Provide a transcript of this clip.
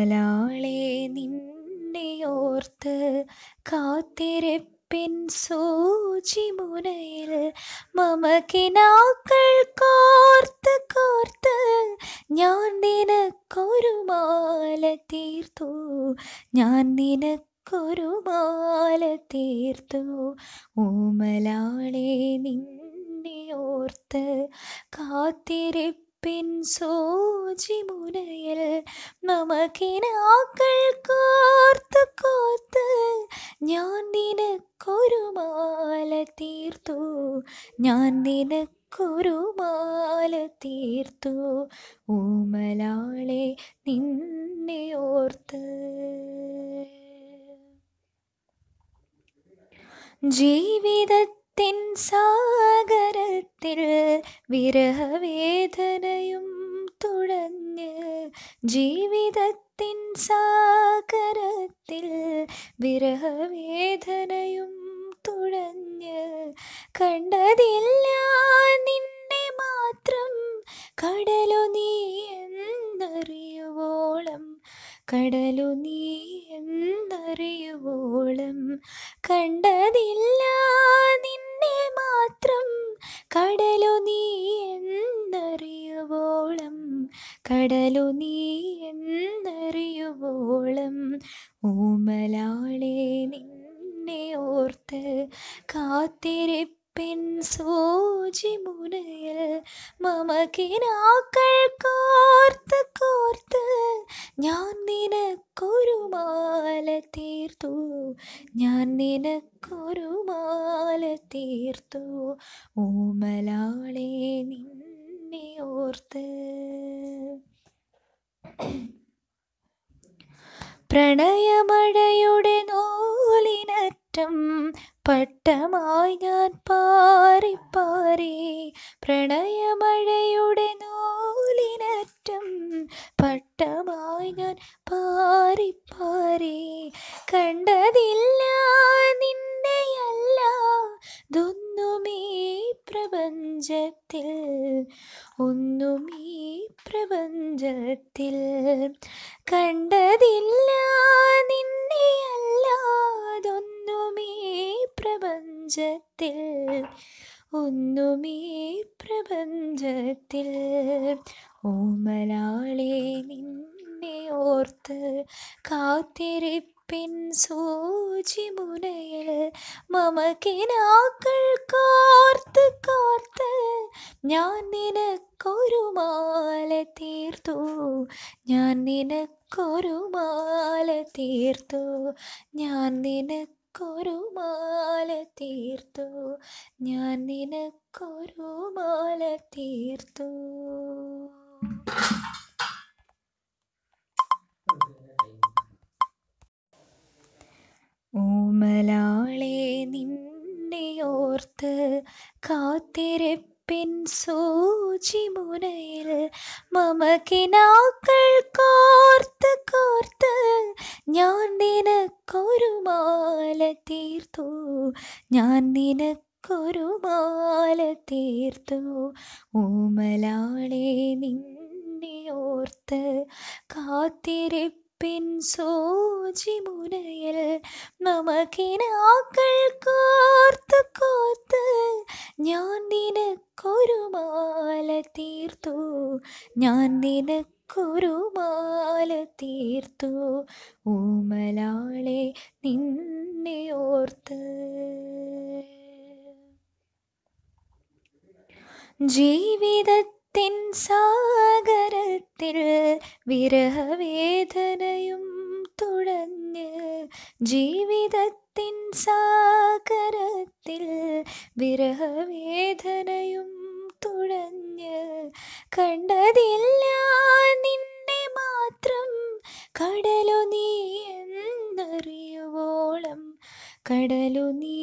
മലാളെ ഓർത്ത് കാത്തിരപ്പിൻ സൂചി മുനയിൽ മമകിനാക്കൾ കോർത്ത് കോർത്ത് ഞാൻ നിനക്കൊരു മാല തീർത്തു ഞാൻ നിനക്ക് ഒരു മാല തീർത്തു ഓമലാളെ നിന്നെ ഓർത്ത് കാത്തിരിപ്പ് മുനയൽ നമുക്കിനാക്കൾ കോർത്ത് കോർത്ത് ഞാൻ നിനക്കൊരു മാല തീർത്തു ഞാൻ നിനക്കൊരു മാല തീർത്തു ഊമലാളെ നിന്നെ ഓർത്ത് ജീവിതത്തിൽ തിൻ സാഗരത്തിൽ വിരഹവേദനയും തുടങ്ങ് ജീവിതത്തിൻ സാഗരത്തിൽ വിരഹവേദനയും തുടങ്ങ് കണ്ടതില്ല നിന്നെ മാത്രം കടലു നീ എന്നറിയുവോളം കടലു നീ എന്നറിയുവോളം കണ്ടതില്ല നിന്നെ മാത്രം കടലു നീ എന്നറിയുവോളം കടലു നീ എന്നറിയുവോളം ഊമലാളെ നിന്നെ ഓർത്ത് കാത്തിരിപ്പിൻ സോജി മുനയൽ മമകിനാക്കൾ കോർത്ത് കോർത്ത് ഞാൻ നിനക്കൊരു മാല തീർത്തു ഞാൻ നിനക്കൊരു തീർത്തു ഓമലാളെ നിന്നെ ഓർത്ത് പ്രണയമഴയുടെ നൂലിനറ്റം പട്ടമായി ഞാൻ പാറിപ്പാറി പ്രണയമഴയുടെ നൂലിനറ്റം പട്ടമായി ഞാൻ പാറിപ്പാറി കണ്ടതില്ല പ്രപഞ്ചത്തിൽ കണ്ടതില്ല അല്ലാതൊന്നുമേ പ്രപഞ്ചത്തിൽ ഒന്നുമേ പ്രപഞ്ചത്തിൽ ഓമലാളെ നിന്നെ ഓർത്ത് കാത്തിരിപ്പിൻ മുനയിൽ മമകിനാക്കൾ കോർത്ത് ഞാൻ നിനക്കൊരു മാല തീർത്തു ഞാൻ നിനക്കൊരു മാല തീർത്തു ഞാൻ നിനക്കൊരു മാല തീർത്തു ഞാൻ നിനക്കൊരു മാല തീർത്തു മുനയിൽ മമകിനാക്കൾ കോർത്ത് കോർത്ത് ഞാൻ നിനക്കൊരു മാല തീർത്തു ഞാൻ നിനക്കൊരു മാല തീർത്തു ഓമലാളെ നിന്നെ ഓർത്ത് കാത്തിരി പിൻ സോജി മുനയിൽ നമുക്കിനാക്കൾ കോർത്ത് കോർത്ത് ഞാൻ നിനക്ക് തീർത്തു ഞാൻ നിനക്കൊരു മാല തീർത്തു ഊമലാളെ നിന്നെ ഓർത്ത് ജീവിതത്തിൻ സാഗരത്തിൽ വിരഹവേദനയും തുഴഞ്ഞ് ജീവിതത്തിൻ സാഗരത്തിൽ വിരഹവേ കടലു നീ എന്നറിയുവോളം കടലു നീ